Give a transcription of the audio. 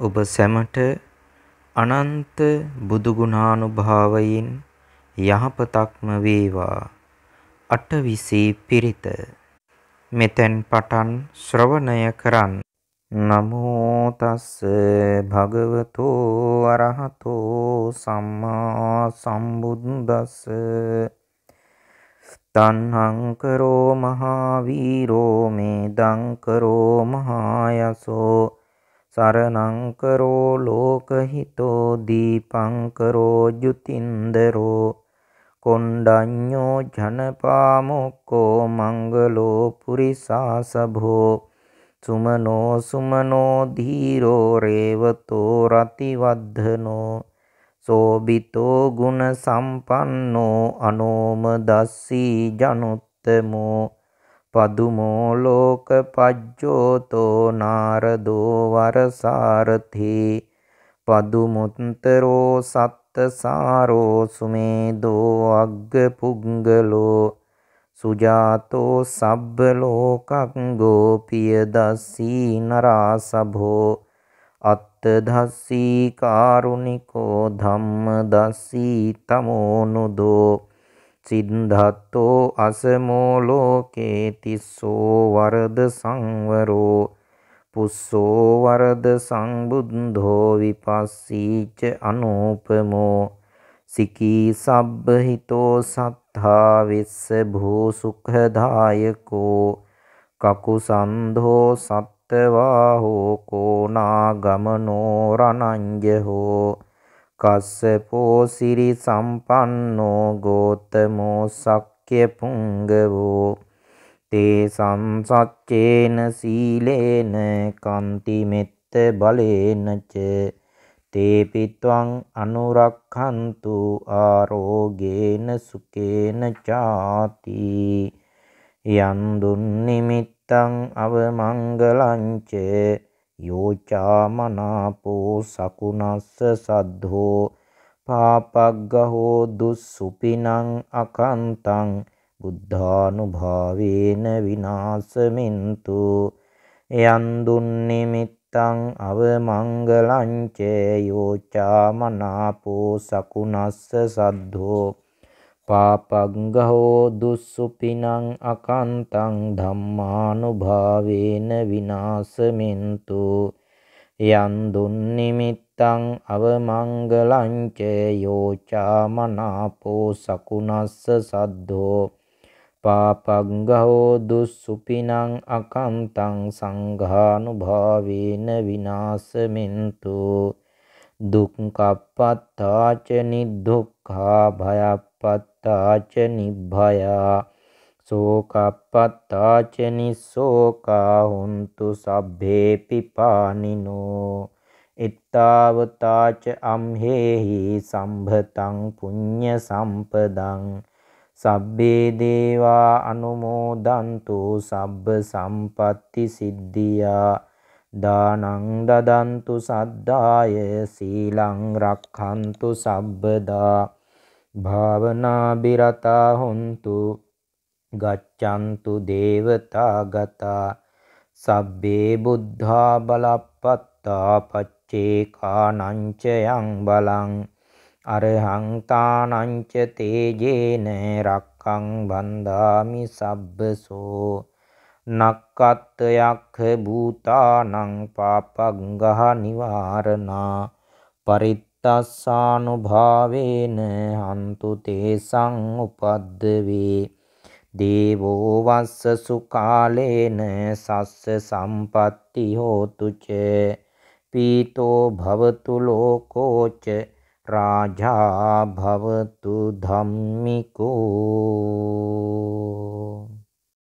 ඔබ සැමට අනන්ත බුදුගුණානුභාවයෙන් යහපතක්ම වේවා අටවිසී පිරිත මෙතෙන් පටන් ශ්‍රවණය කරන් නමෝ තස් භගවතෝ අරහතෝ සම්මා සම්බුද්දස්ස තණ්හං කරෝ මහා වීරෝ මේ දං කරෝ මහා යසෝ සරණංකරෝ ලෝකහිතෝ දීපංකරෝ ජුතින්දරෝ කොණ්ඩඤ්ඤෝ ජනපාමොක්කෝ මංගලෝ පුරිසාසභෝ සුමනෝ සුමනෝ ධීරෝ රේවතෝ රතිවද්ධනෝ සෝබිතෝ ගුණ සම්පන්නෝ අනෝම දස්සී ජනුත්තමෝ පදුමෝ ලෝක පජ්ජෝතෝ නාරදෝ වරසාරති පදුමුත්තරෝ සත්තසාරෝ සුමේදෝ අග්ග පුංගලෝ සුජාතෝ සබ්බ ලෝකංගෝ පිය දස්සී නරාසභෝ අත්ත දස්සී කාරුණිකෝ ධම්ම දස්සී තමෝනුදෝ සිද්ධාත්තෝ අසමෝ ලෝකේ තිස්සෝ වරද සංවරෝ පුස්සෝ වරද සංබුද්ධෝ විපස්සීච අනෝපමෝ සිකී සබ්බ හිතෝ සත්තා විස්ස භූ සුඛදායකෝ කකුසන්ධෝ සත්තවාහෝ කෝනා ගමනෝ රණංජ හෝ කස්සපෝ සිරි සම්පන්නෝ ගෝතමෝ සක්්‍ය පුංගවෝ තේ සංසච්චේන සීලේන කන්තිමෙත්ත බලේනච තේපිත්වං අනුරක්හන්තු ආරෝගේන සුකේන චාති යන්දුන් නිමිත්තං අවමංගලංචේ යෝචාමනාපෝ සකුණස්ස සද්ධෝ පාපග්ගහෝ දුස්සුපිනං අකන්තං බුද්ධානුභාවේන විනාසමින්තු යන් දුන්නිමිත්තං අවමංගලං ච යෝචාමනාපෝ සකුණස්ස සද්ධෝ පාපග්ගහෝ දුස්සුපිනං අකන්තං ධම්මානුභාවේන විනාසමින්තු යන් දුන්නිමිත්තං අවමංගලංච යෝචාමනාපෝ සකුණස්ස සද්දෝ පාපග්ගහෝ දුස්සුපිනං අකන්තං සංඝානුභාවේන විනාසමින්තු දුක්කප්පත්තාච නිදුක් දුක්ඛා භයප්පත්තා ච නිබ්භයා සෝකප්පත්තා ච නිස්සෝකා හුන්තු සබ්බේ පිපානිනෝ ඉත්තාවතා ච අම්හෙහි සම්භතං පුඤ්ඤ සම්පදං සබ්බේ දේවා අනුමෝදන්තු සබ්බ සම්පatti සිද්ධියා දානං දදන්තු සද්දාය සීලං රක්ඛන්තු සබ්බදා භාවනා බිරතා හොන්තු ගච්ඡන්තු දේවතා ගතා සබ්බේ බුද්ධා බලප්පත්තා පච්චේ කානංචයං බලං අරහං තානංච තේජේන රක්ඛං බන්දාමි සබ්බසෝ නක්කත්තයක් භූතානං පාපග්ගහ නිවාරණා පරිත්තස්සානුභාවේන හන්තු තේසං උපද්දවේ දේවෝ වස්ස සුකාලේන සස්ස සම්පatti හෝතු ච පීතෝ භවතු ලෝකෝච රාජා භවතු ධම්මිකෝ